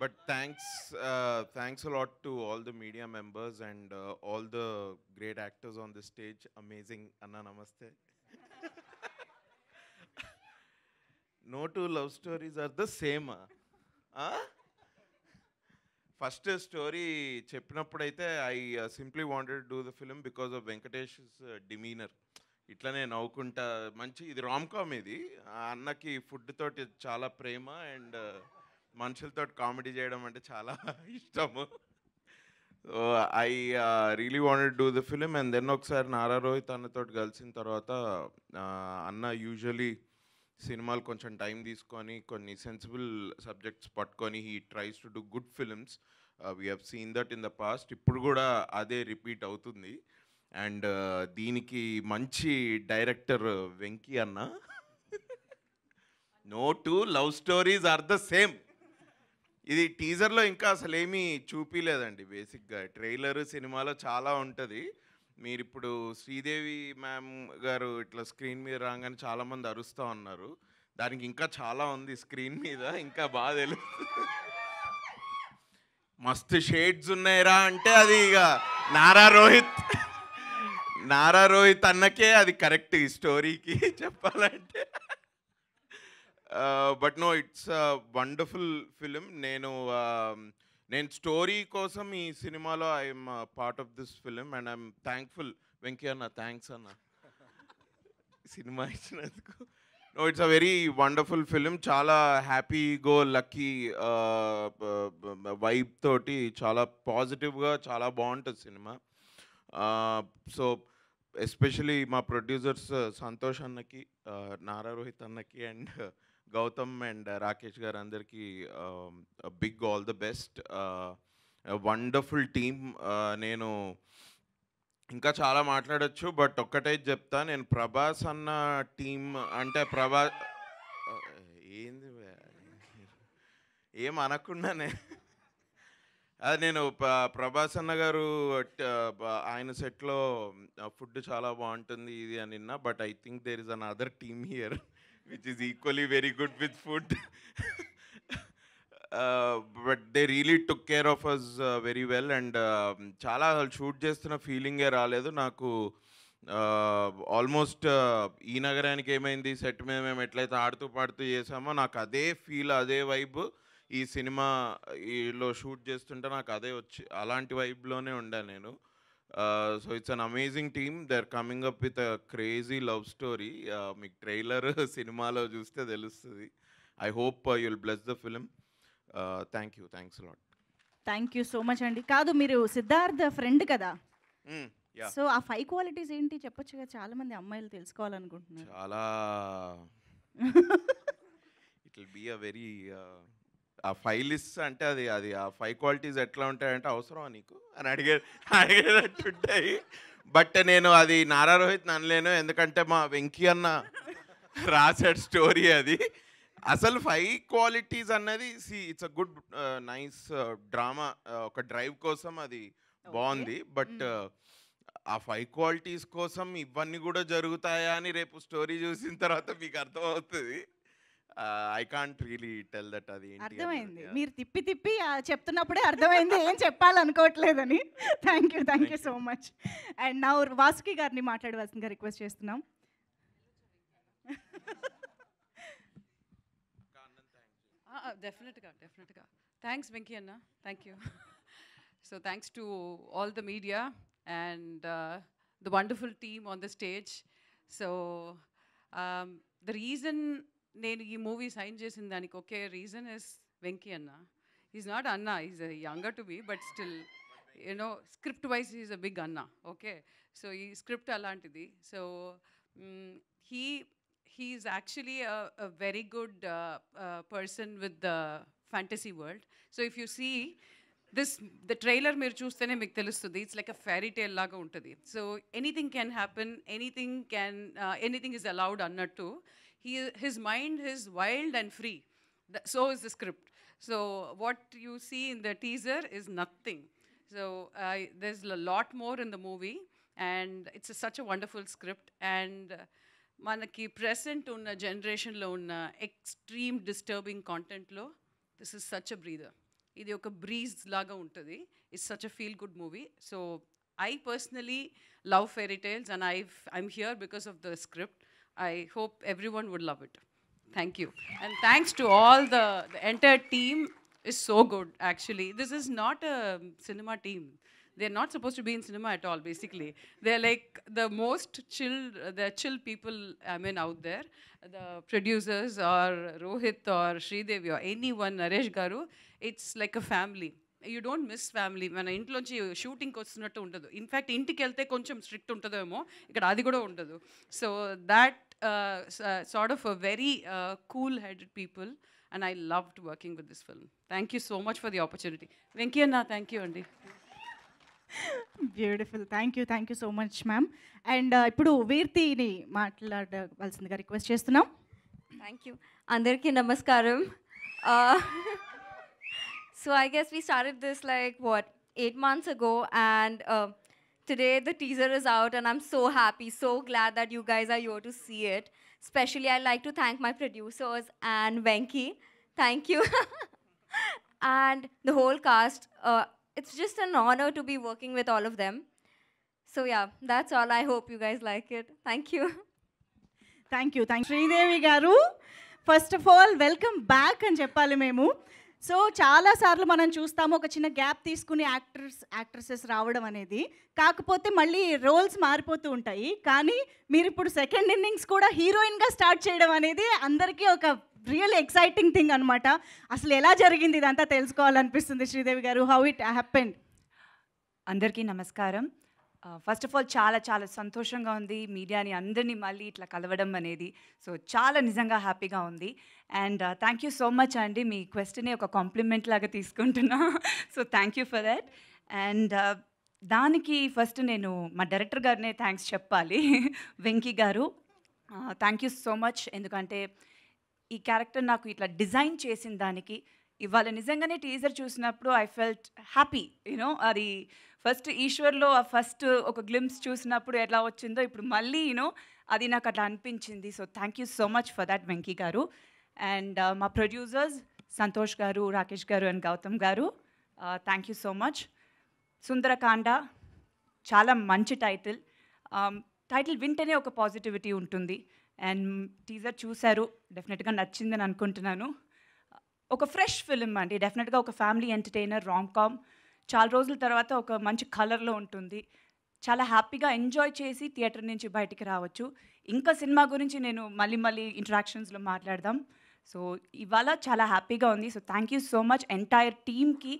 But thanks thanks lot to all the media members and all the great actors on the stage amazing అన్న నమస్తే no two love stories are the same first story చెప్పినప్పుడైతే I simply wanted do the film because of Venkatesh demeanour ఇట్లానే నవ్వుకుంటా మంచి ఇది rom com ఇది అన్నకి food తోటి చాలా ప్రేమ అండ్ మనుషులతో కామెడీ చేయడం అంటే చాలా ఇష్టము I really wanted do the film and then ఒకసారి నారా రోహిత్ అన్నతో కలిసిన తర్వాత uh, అన్న యూజువలీ సినిమాలు కొంచెం టైం తీసుకొని కొన్ని సెన్సిబుల్ సబ్జెక్ట్స్ పట్టుకొని he tries to do good films we have seen that in the past ఇప్పుడు కూడా అదే రిపీట్ అవుతుంది అండ్ uh, దీనికి మంచి డైరెక్టర్ వెంకీ అన్న no two love stories are the same ఇది టీజర్లో ఇంకా అసలు ఏమీ చూపించలేదండి బేసిక్గా ట్రైలర్ సినిమాలో చాలా ఉంటుంది మీరు ఇప్పుడు శ్రీదేవి మ్యామ్ గారు ఇట్లా స్క్రీన్ మీద రాగానే చాలామంది అరుస్తూ ఉన్నారు దానికి ఇంకా చాలా ఉంది స్క్రీన్ మీద ఇంకా బాగా తెలుసు మస్తు షేడ్స్ ఉన్నాయిరా అంటే అది ఇక నారా రోహిత్ నారా రోహిత్ అన్నకే అది కరెక్ట్ ఈ స్టోరీకి చెప్పాలంటే but no it's wonderful film నేను నేను స్టోరీ కోసం ఈ సినిమాలో I'm part of this film and I'm thankful Venkayya అన్న థ్యాంక్స్ అన్న సినిమా ఇచ్చినందుకు no it's a very wonderful film చాలా హ్యాపీ గో లక్కీ వైబ్ తోటి చాలా పాజిటివ్గా చాలా బాగుంటుంది సినిమా సో ఎస్పెషలీ మా ప్రొడ్యూసర్స్ సంతోష్ అన్నకి నారా రోహిత్ అన్నకి అండ్ గౌతమ్ అండ్ రాకేష్ గారు అందరికీ big all the best wonderful team నేను ఇంకా చాలా మాట్లాడచ్చు బట్ ఒక్కటే చెప్తా నేను ప్రభాస్ అన్న టీమ్ అంటే ప్రభా ఏంది ఏం అనకుండానే అది నేను ప్రభాస్ అన్న గారు ఆయన సెట్లో ఫుడ్ చాలా బాగుంటుంది ఇది అని but I think there is an other team here which is equally very good with food but they really took care of us very well and చాలా షూట్ చేస్తున్న ఫీలింగే రాలేదు నాకు ఆల్మోస్ట్ uh, uh, ఈ నగరానికి ఏమైంది సెట్ మీద మేము ఎట్లయితే ఆడుతూ పాడుతూ చేసామో నాకు అదే ఫీల్ అదే వైబ్ ఈ సినిమాలో షూట్ చేస్తుంటే నాకు అదే వచ్చి అలాంటి వైబ్లోనే ఉండా నేను so it's an amazing team they are coming up with a crazy love story మీకు ట్రైలర్ సినిమాలో చూస్తే తెలుస్తుంది I hope you'll bless the film thank you thanks lot thank you so much అండి కాదు మీరు సిద్ధార్థ ఫ్రెండ్ కదా hmm, so uh five qualities ఏంటి చెప్పొచ్చు కదా చాలా మంది అమ్మాయిలు తెలుసుకోవాలనుకుంటున్నారు చాలా it will be a very uh file list అంటే అది అది ఆ ఫైవ్ క్వాలిటీస్ ఎట్లా ఉంటాయంటే అవసరమా నీకు అని అడిగే ఉంటాయి బట్ నేను అది నారా రోహిత్ అనలేను ఎందుకంటే మా వెంకీ అన్న రాసాడు స్టోరీ అది అసలు ఫైవ్ క్వాలిటీస్ అన్నది see it's a good nice drama ఒక డ్రైవ్ కోసం అది బాగుంది బట్ ఆ ఫైవ్ క్వాలిటీస్ కోసం ఇవన్నీ కూడా జరుగుతాయా అని రేపు స్టోరీ చూసిన తర్వాత మీకు అర్థమవుతుంది I can't really tell that అది అర్థమైంది మీరు తిప్పి తిప్పి చెప్తున్నప్పుడే అర్థమైంది ఏం చెప్పాలనుకోవట్లేదని thank you thank you so much and నా వాసుకి గారిని మాట్లాడవలసిందిగా రిక్వెస్ట్ చేస్తున్నాం డెఫినెట్గా డెఫినెట్గా థ్యాంక్స్ వెంకీ అన్న thank you so thanks to all the media and the wonderful team on the stage so the reason నేను ఈ మూవీ సైన్ చేసిన దానికి ఒకే రీజన్ ఇస్ వెంకీ అన్న ఈజ్ నాట్ అన్న is younger to be but still you know script wise is a big అన్న okay so ఈ script అలాంటిది so he he is actually a very good person with the fantasy world so if you see this the trailer మీరు చూస్తేనే మీకు తెలుస్తుంది it's like a ఫ్యారీ tale లాగా ఉంటుంది so anything can happen anything can anything is allowed అన్నట్టు his mind is wild and free. so is the script. So what you see in the teaser is nothing. So there's a lot more in the movie, and it's such a wonderful script. And manaki uh, present on a generation lo unna extreme disturbing content lo, this is such a breather. Idioka breeze laga untadi. It's such a feel good movie. So I personally love fairy tales, and I'm here because of the script. I hope everyone would love it. Thank you. And thanks to all the, the entire team is so good, actually. This is not a cinema team. They're not supposed to be in cinema at all, basically. They're like the most chill, they're chill people, I mean, out there. The producers or Rohit or Sridevi or anyone, Naresh Garu, it's like a family. You don't miss family మన ఇంట్లోంచి షూటింగ్కి వస్తున్నట్టు ఉండదు in fact ఇంటికి వెళ్తే కొంచెం strict ఉంటుందేమో ఇక్కడ అది కూడా ఉండదు so that sort of a very cool-headed people, and I loved working with this film. Thank you so much for the opportunity. Venki Anna, thank you, Andy. Beautiful thank you thank you so much ma'am and ఇప్పుడు వీర్తిని మాట్లాడవలసిందిగా request చేస్తున్నాం thank you అందరికీ నమస్కారం so I we we started this like what eight months ago and today the teaser is out and I'm so happy, so glad that you guys are here to see it. Especially, I'd like to thank my producers and Venki. Thank you. and the whole cast. Uh, it's just an honor to be working with all of them. So yeah, that's all. I hope you guys like it. Thank you. Thank you. Thank Sridevi Garu. First of all, welcome back అని చెప్పాలి so చాలాసార్లు మనం చూస్తాము ఒక చిన్న gap తీసుకుని actors actresses రావడం అనేది కాకపోతే మళ్ళీ రోల్స్ మారిపోతూ ఉంటాయి కానీ మీరు ఇప్పుడు సెకండ్ ఇన్నింగ్స్ కూడా హీరోయిన్గా స్టార్ట్ చేయడం అనేది అందరికీ ఒక రియల్ ఎక్సైటింగ్ థింగ్ అనమాట అసలు ఎలా జరిగింది ఇదంతా తెలుసుకోవాలనిపిస్తుంది శ్రీదేవి గారు హౌ ఇట్ హ్యాపెండ్ అందరికీ నమస్కారం ఫస్ట్ ఆఫ్ ఆల్ చాలా చాలా సంతోషంగా ఉంది మీడియాని అందరినీ మళ్ళీ ఇట్లా కలవడం అనేది సో చాలా నిజంగా హ్యాపీగా ఉంది and thank you so much అండి మీ క్వశ్చనే ఒక కాంప్లిమెంట్ లాగా తీసుకుంటున్నా so thank you for that and దానికి ఫస్ట్ నేను మా డైరెక్టర్ గారినే థ్యాంక్స్ చెప్పాలి వెంకీ గారు థ్యాంక్ యూ సో మచ్ ఎందుకంటే ఈ క్యారెక్టర్ నాకు ఇట్లా డిజైన్ చేసిన దానికి ఇవాళ నిజంగానే టీజర్ చూసినప్పుడు ఐ ఫెల్ట్ హ్యాపీ యూనో అది ఫస్ట్ ఈశ్వర్లో ఆ ఫస్ట్ ఒక గ్లిమ్స్ చూసినప్పుడు ఎలా వచ్చిందో ఇప్పుడు మళ్ళీ యూనో అది నాకు అట్లా అనిపించింది so thank you so much for that Venky గారు అండ్ uh, మా ప్రొడ్యూసర్స్ సంతోష్ గారు రాకేష్ గారు అండ్ గౌతమ్ గారు thank you so much Sundarakanda చాలా మంచి టైటిల్ టైటిల్ um, వింటేనే ఒక పాజిటివిటీ ఉంటుంది అండ్ టీజర్ చూశారు డెఫినెట్గా నచ్చిందని అనుకుంటున్నాను ఒక ఫ్రెష్ ఫిలిం అండి డెఫినెట్గా ఒక ఫ్యామిలీ ఎంటర్టైనర్ రామ్ కామ్ చాలా రోజుల తర్వాత ఒక మంచి కలర్లో ఉంటుంది చాలా హ్యాపీగా ఎంజాయ్ చేసి థియేటర్ నుంచి బయటికి రావచ్చు ఇంకా సినిమా గురించి నేను మళ్ళీ మళ్ళీ ఇంటరాక్షన్స్లో మాట్లాడదాం సో ఇవాళ చాలా హ్యాపీగా ఉంది so thank you so much entire టీమ్కి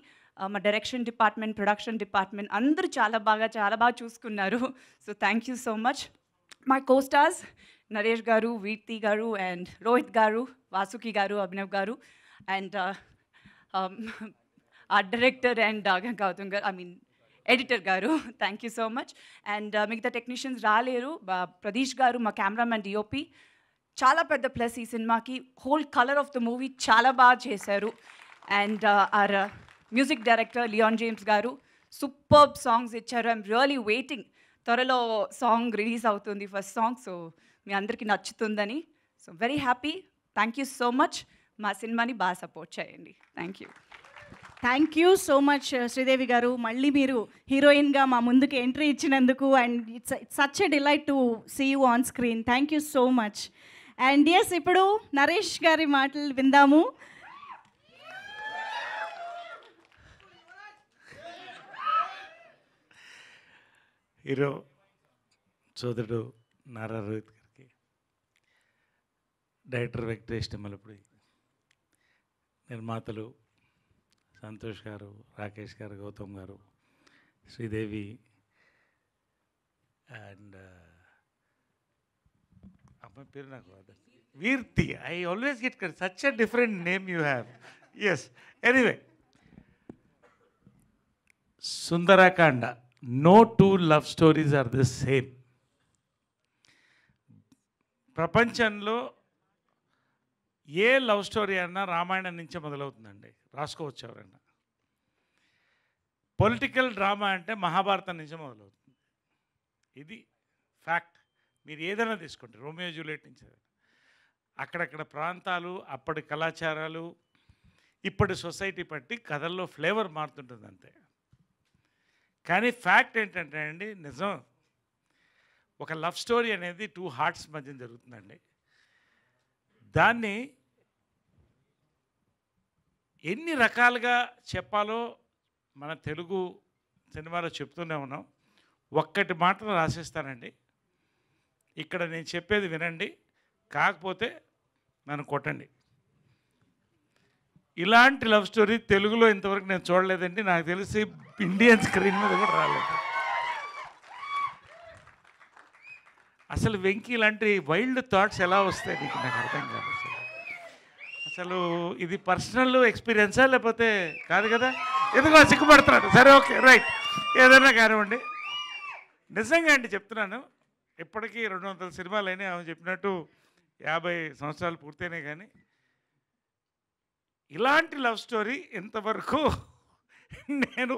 మా డైరెక్షన్ డిపార్ట్మెంట్ ప్రొడక్షన్ డిపార్ట్మెంట్ అందరూ చాలా బాగా చాలా బాగా చూసుకున్నారు so thank you so much మా కోస్టార్స్ నరేష్ గారు వీర్తి గారు అండ్ రోహిత్ గారు వాసుకి గారు అభినవ్ గారు and uh, director um, and director and I mean editor గారు thank you so much and మిగతా టెక్నీషియన్స్ రాలేరు ప్రదీష్ గారు మా కెమెరామెన్ డిఓపి చాలా పెద్ద ప్లస్ ఈ సినిమాకి whole colour of the movie చాలా బాగా చేశారు and our music director Leon James గారు సూపర్బ్ సాంగ్స్ ఇచ్చారు ఐఎమ్ రియలీ వెయిటింగ్ త్వరలో సాంగ్ రిలీజ్ అవుతుంది ఫస్ట్ సాంగ్ సో మీ అందరికీ నచ్చుతుందని so very happy thank you so much మా సినిమాని బాగా సపోర్ట్ చేయండి thank you thank you so much Sridevi గారు మళ్ళీ మీరు హీరోయిన్గా మా ముందుకు ఎంట్రీ ఇచ్చినందుకు and it's such a delight to see you on screen thank you so much and yes ఇప్పుడు నరేష్ గారి మాటలు విందాము హీరో సోదరుడు నారా రోహిత్ గారికి డైరెక్టర్ వెంకటేష్ తిమ్మలపుడి నిర్మాతలు సంతోష్ గారు రాకేష్ గారు గౌతమ్ గారు శ్రీదేవి అండ్ uh, అమ్మాయి పేరు నాకు వీర్తి ఐ ఆల్వేస్ గెట్ కర్ such a different name you have yes anyway Sundarakanda no two love stories are the same ప్రపంచంలో ఏ లవ్ స్టోరీ అన్నా రామాయణం నుంచే మొదలవుతుందండి రాసుకోవచ్చు ఎవరైనా పొలిటికల్ డ్రామా అంటే మహాభారతం నుంచే మొదలవుతుంది ఇది ఫ్యాక్ట్ మీరు ఏదైనా తీసుకోండి రోమియో జూలియట్ నుంచి అక్కడక్కడ ప్రాంతాలు అప్పటి కళాచారాలు ఇప్పటి సొసైటీ బట్టి కథల్లో ఫ్లేవర్ మారుతుంటుంది అంతే కానీ ఫ్యాక్ట్ ఏంటంటే అండి నిజం ఒక లవ్ స్టోరీ అనేది టూ హార్ట్స్ మధ్య జరుగుతుందండి దాన్ని ఎన్ని రకాలుగా చెప్పాలో మన తెలుగు సినిమాలో చెప్తూనే ఉన్నాం ఒక్కటి మాటలు రాసిస్తానండి ఇక్కడ నేను చెప్పేది వినండి కాకపోతే నన్ను కొట్టండి ఇలాంటి లవ్ స్టోరీ తెలుగులో ఇంతవరకు నేను చూడలేదండి నాకు తెలిసి ఇండియన్ స్క్రీన్ మీద కూడా రాలేదు అసలు వెంకీ లాంటి వైల్డ్ థాట్స్ ఎలా వస్తాయి నీకు నాకు అర్థం కాదు అసలు ఇది పర్సనల్ ఎక్స్పీరియన్సా లేకపోతే కాదు కదా ఎందుకు సిగ్గుపడుతున్నాడు సరే ఓకే రైట్ ఏదైనా కానివ్వండి నిజంగా అండి చెప్తున్నాను ఇప్పటికీ రెండు వందల సినిమాలు అయినా ఆమె చెప్పినట్టు యాభై సంవత్సరాలు పూర్తయినాయి కానీ ఇలాంటి లవ్ స్టోరీ ఇంతవరకు నేను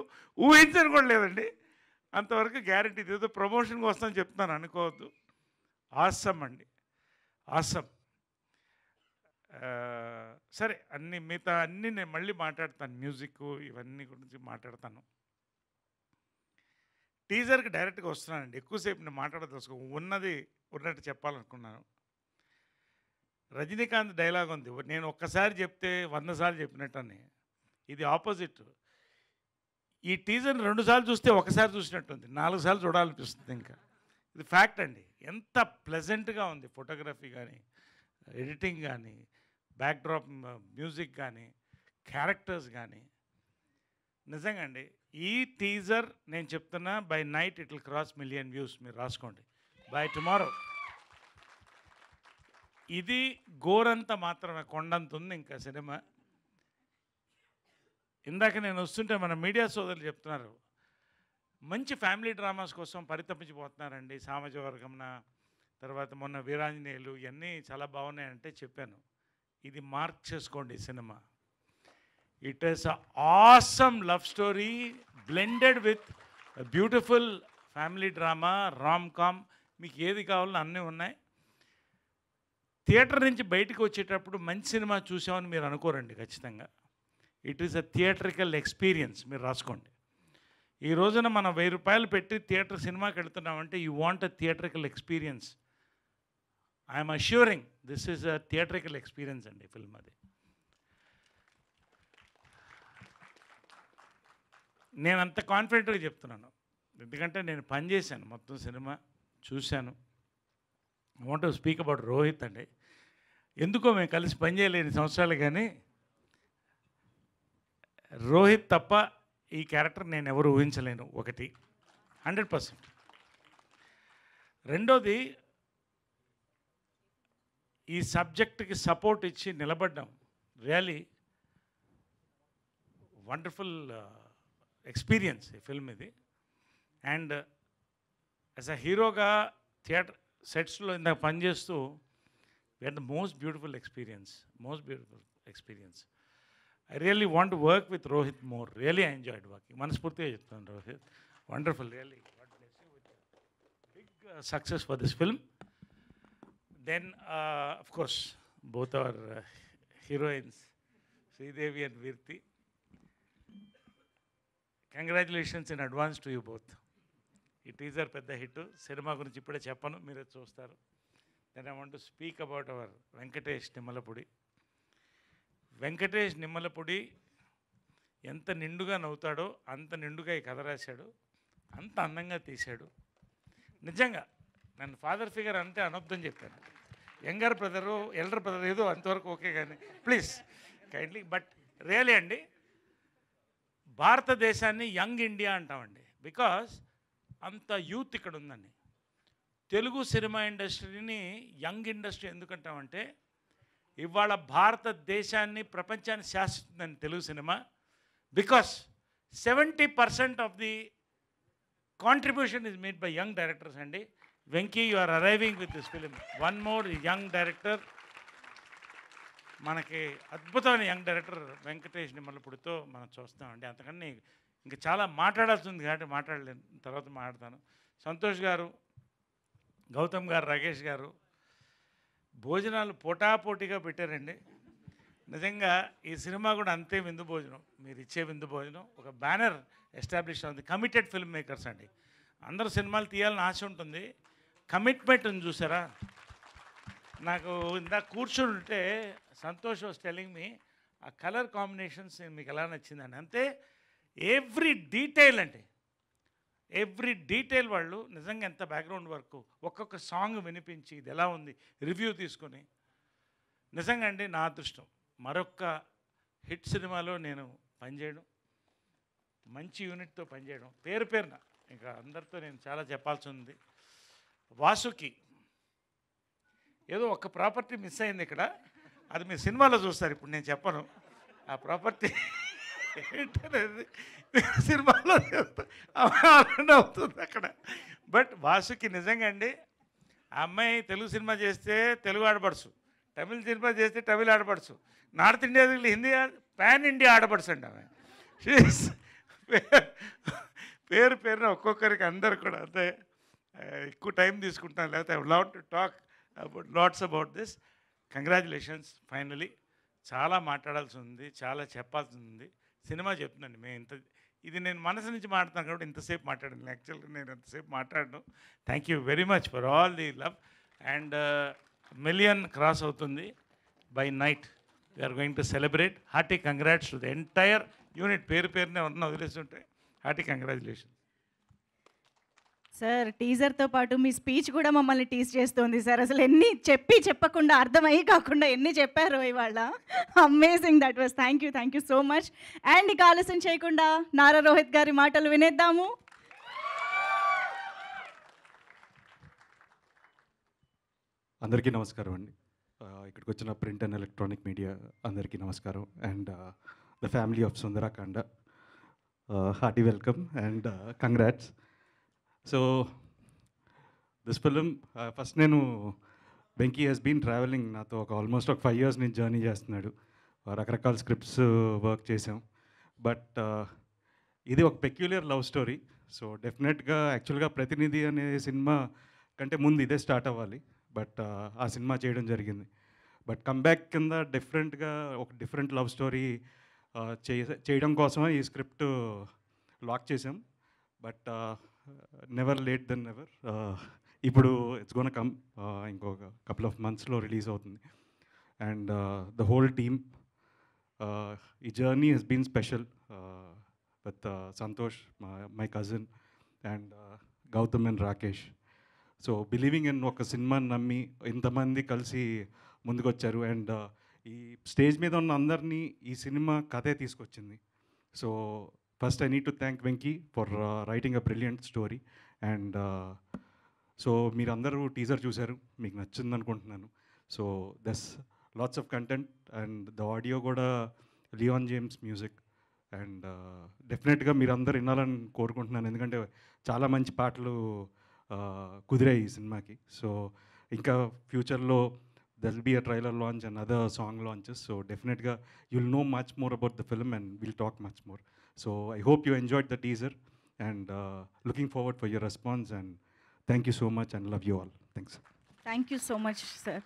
ఊహించను కూడా లేదండి అంతవరకు గ్యారంటీ ఏదో ప్రమోషన్కి వస్తాను చెప్తున్నాను అనుకోవద్దు ఆసం అండి ఆసం సరే అన్ని మిగతా అన్నీ నేను మళ్ళీ మాట్లాడతాను మ్యూజిక్ ఇవన్నీ గురించి మాట్లాడతాను టీజర్కి డైరెక్ట్గా వస్తున్నానండి ఎక్కువసేపు నేను మాట్లాడదలుసుకో ఉన్నది ఉన్నట్టు చెప్పాలనుకున్నాను రజనీకాంత్ డైలాగ్ ఉంది నేను ఒక్కసారి చెప్తే వంద సార్లు చెప్పినట్టని ఇది ఆపోజిట్ ఈ టీజర్ని రెండుసార్లు చూస్తే ఒకసారి చూసినట్టుంది నాలుగు సార్లు చూడాలనిపిస్తుంది ఇంకా ఇది ఫ్యాక్ట్ అండి ఎంత ప్లెజెంట్గా ఉంది ఫోటోగ్రఫీ కానీ ఎడిటింగ్ కానీ బ్యాక్డ్రాప్ మ్యూజిక్ కానీ క్యారెక్టర్స్ కానీ నిజంగా అండి ఈ టీజర్ నేను చెప్తున్నా by night it will cross million views మీరు రాసుకోండి బై టుమారో ఇది గోరంత మాత్రమే కొండంత ఉంది ఇంకా సినిమా ఇందాక నేను వస్తుంటే మన మీడియా సోదరులు చెప్తున్నారు మంచి ఫ్యామిలీ డ్రామాస్ కోసం పరితపించిపోతున్నారండి సామాజిక వర్గంన తర్వాత మొన్న వీరాంజనేయులు ఇవన్నీ చాలా బాగున్నాయంటే చెప్పాను ఇది మార్క్ చేసుకోండి సినిమా it is a awesome love story blended with beautiful family drama rom com మీకు ఏది కావాలో అన్నీ ఉన్నాయి థియేటర్ నుంచి బయటకు వచ్చేటప్పుడు మంచి సినిమా చూసామని మీరు అనుకోరండి ఖచ్చితంగా it is a theatrical experience మీరు రాసుకోండి ఈ రోజున మనం వెయ్యి రూపాయలు పెట్టి థియేటర్ సినిమాకి వెళ్తున్నామంటే you want a theatrical experience I'm assuring this is a theatrical experience అండి ఫిల్మ్ అది నేను అంత కాన్ఫిడెంట్గా చెప్తున్నాను ఎందుకంటే నేను పనిచేశాను మొత్తం సినిమా చూశాను వాంట్ స్పీక్ అబౌట్ రోహిత్ అండి ఎందుకో మేము కలిసి పనిచేయలేని సంవత్సరాలు కానీ రోహిత్ తప్ప ఈ క్యారెక్టర్ నేను ఎవరు ఊహించలేను ఒకటి హండ్రెడ్ పర్సెంట్ రెండోది ఈ సబ్జెక్ట్కి సపోర్ట్ ఇచ్చి నిలబడ్డం రియలీ వండర్ఫుల్ ఎక్స్పీరియన్స్ ఈ ఫిల్మ్ ఇది అండ్ యాజ్ అ హీరోగా థియేటర్ సెట్స్లో ఇందాక పనిచేస్తూ we are the most beautiful experience most beautiful experience I really want work with Rohit more really I enjoyed working మనస్ఫూర్తిగా చెప్తాను Rohit wonderful really big success for this film then of course both our heroines Sridevi and Virti congratulations in advance to you both ఈ teaser పెద్ద hit సినిమా గురించి ఇప్పుడే చెప్పను మీరు చూస్తారు then I want to speak about our Venkatesh Nimmalapudi Venkatesh Nimmalapudi ఎంత నిండుగా నవ్వుతాడో అంత నిండుగా ఈ కథ రాశాడు అంత అందంగా తీశాడు నిజంగా నన్ను ఫాదర్ ఫిగర్ అంతే అనబ్దం చెప్పాను యంగర్ బ్రదరు ఎల్డర్ బ్రదర్ ఏదో అంతవరకు ఓకే కానీ ప్లీజ్ కైండ్లీ బట్ రియలీ అండి భారతదేశాన్ని యంగ్ ఇండియా అంటామండి బికాస్ అంత యూత్ ఇక్కడ ఉందండి తెలుగు సినిమా ఇండస్ట్రీని యంగ్ ఇండస్ట్రీ ఎందుకంటామంటే ఇవాళ భారతదేశాన్ని ప్రపంచాన్ని శాసిస్తుందని తెలుగు సినిమా because seventy percent of the contribution is made by young directors అండి Venky you are arriving with this film one more young director మనకి అద్భుతమైన యంగ్ డైరెక్టర్ వెంకటేష్ నిమ్మలపుడితో మనం చూస్తామండి అంతకన్నా ఇంకా చాలా మాట్లాడాల్సి ఉంది కాబట్టి మాట్లాడలేను తర్వాత మాట్లాడతాను సంతోష్ గారు గౌతమ్ గారు రాకేష్ గారు భోజనాలు పోటాపోటీగా పెట్టారండి నిజంగా ఈ సినిమా కూడా అంతే విందు భోజనం మీరు ఇచ్చే విందు భోజనం ఒక బ్యానర్ ఎస్టాబ్లిష్ అవుతుంది కమిటెడ్ ఫిల్మ్ మేకర్స్ అండి అందరూ సినిమాలు తీయాలని ఆశ ఉంటుంది కమిట్మెంట్ ఉంది చూసారా నాకు ఇందాక కూర్చుని ఉంటే సంతోష్ వాస్ టెలింగ్ మీ ఆ కలర్ కాంబినేషన్స్ మీకు ఎలా నచ్చిందండి అంతే ఎవ్రీ డీటెయిల్ అండి ఎవ్రీ డీటెయిల్ వాళ్ళు నిజంగా ఎంత బ్యాక్గ్రౌండ్ వర్క్ ఒక్కొక్క సాంగ్ వినిపించి ఇది ఎలా ఉంది రివ్యూ తీసుకొని నిజంగా అండి నా అదృష్టం మరొక్క హిట్ సినిమాలో నేను పనిచేయడం మంచి యూనిట్తో పనిచేయడం పేరు పేరున ఇంకా అందరితో నేను చాలా చెప్పాల్సి ఉంది వాసుకి ఏదో ఒక ప్రాపర్టీ మిస్ అయింది ఇక్కడ అది మీ సినిమాలో చూస్తారు ఇప్పుడు నేను చెప్పను ఆ ప్రాపర్టీ ఏంటనేది సినిమాలో అవుతుంది అక్కడ బట్ వాసుకి నిజంగా అండి ఆ అమ్మాయి తెలుగు సినిమా చేస్తే తెలుగు ఆడపడుచు తమిళ సినిమా చేస్తే తమిళ ఆడపడుచు north India Hindi pan India ఆడపడుచు అండి ఆమె పేరు పేరున ఒక్కొక్కరికి అందరు కూడా అంతే ఎక్కువ టైం తీసుకుంటున్నాను లేకపోతే I love to talk about lots about this congratulations finally చాలా మాట్లాడాల్సి ఉంది చాలా చెప్పాల్సి ఉంది సినిమా చెప్తున్నాను మేము ఇంత ఇది నేను మనసు నుంచి మాట్లాడుతాను కాబట్టి ఇంతసేపు మాట్లాడను యాక్చువల్గా నేను ఇంతసేపు మాట్లాడను thank you very much for all the love and million cross అవుతుంది by night we are going to celebrate hearty congrats to the entire unit పేరు పేరునే ఉన్న ఉంటే హార్టీ కంగ్రాచులేషన్ సార్ టీజర్తో పాటు మీ స్పీచ్ కూడా మమ్మల్ని టీజ్ చేస్తుంది సార్ అసలు ఎన్ని చెప్పి చెప్పకుండా అర్థమయ్యి కాకుండా ఎన్ని చెప్పారో ఇవాళ amazing that was thank you thank you so much and ఇక ఆలస్యం చేయకుండా నారా రోహిత్ గారి మాటలు వినేద్దాము అందరికీ నమస్కారం అండి ఇక్కడికి వచ్చిన ప్రింట్ అండ్ ఎలక్ట్రానిక్ మీడియా అందరికీ నమస్కారం and the family of Sundarakanda hearty welcome and congrats so this film first నేను వెంకీ హెస్ బీన్ ట్రావెలింగ్ నాతో ఒక ఆల్మోస్ట్ ఒక ఫైవ్ ఇయర్స్ నుంచి జర్నీ చేస్తున్నాడు uh, రకరకాల స్క్రిప్ట్స్ వర్క్ చేసాం బట్ ఇది ఒక పెక్యులర్ లవ్ స్టోరీ సో డెఫినెట్గా యాక్చువల్గా ప్రతినిధి అనే సినిమా కంటే ముందు ఇదే స్టార్ట్ అవ్వాలి బట్ uh, ఆ సినిమా చేయడం జరిగింది బట్ కమ్బ్యాక్ కింద డిఫరెంట్గా ఒక డిఫరెంట్ లవ్ స్టోరీ చేయడం కోసమే ఈ స్క్రిప్ట్ లాక్ చేసాం but never late then never ఇప్పుడు ఇట్స్ గోన్ కమ్ ఇంకొక కపుల్ ఆఫ్ మంత్స్లో రిలీజ్ అవుతుంది అండ్ ద హోల్ టీమ్ ఈ journey he's been special with Santosh my cousin and Gautam and Rakesh so believing in ఒక సినిమాని నమ్మి ఇంతమంది కలిసి ముందుకొచ్చారు అండ్ uh, ఈ స్టేజ్ మీద ఉన్న అందరినీ ఈ సినిమా కథే తీసుకొచ్చింది so first I need to thank Venky for writing a brilliant story and so మీరందరూ టీజర్ చూశారు మీకు నచ్చింది అనుకుంటున్నాను so thus lots of content and the audio కూడా లియోన్ జేమ్స్ మ్యూజిక్ అండ్ డెఫినెట్గా మీరందరూ వినాలని కోరుకుంటున్నాను ఎందుకంటే చాలా మంచి పాటలు uh, కుదిరాయి ఈ సినిమాకి సో ఇంకా ఫ్యూచర్లో there'll be a trailer launch and other song launches so డెఫినెట్గా you'll know much more about the film and will talk much more So I hope you enjoyed the teaser and uh, looking forward for your response and thank you so much and love you all. Thanks. Thank you so much, sir.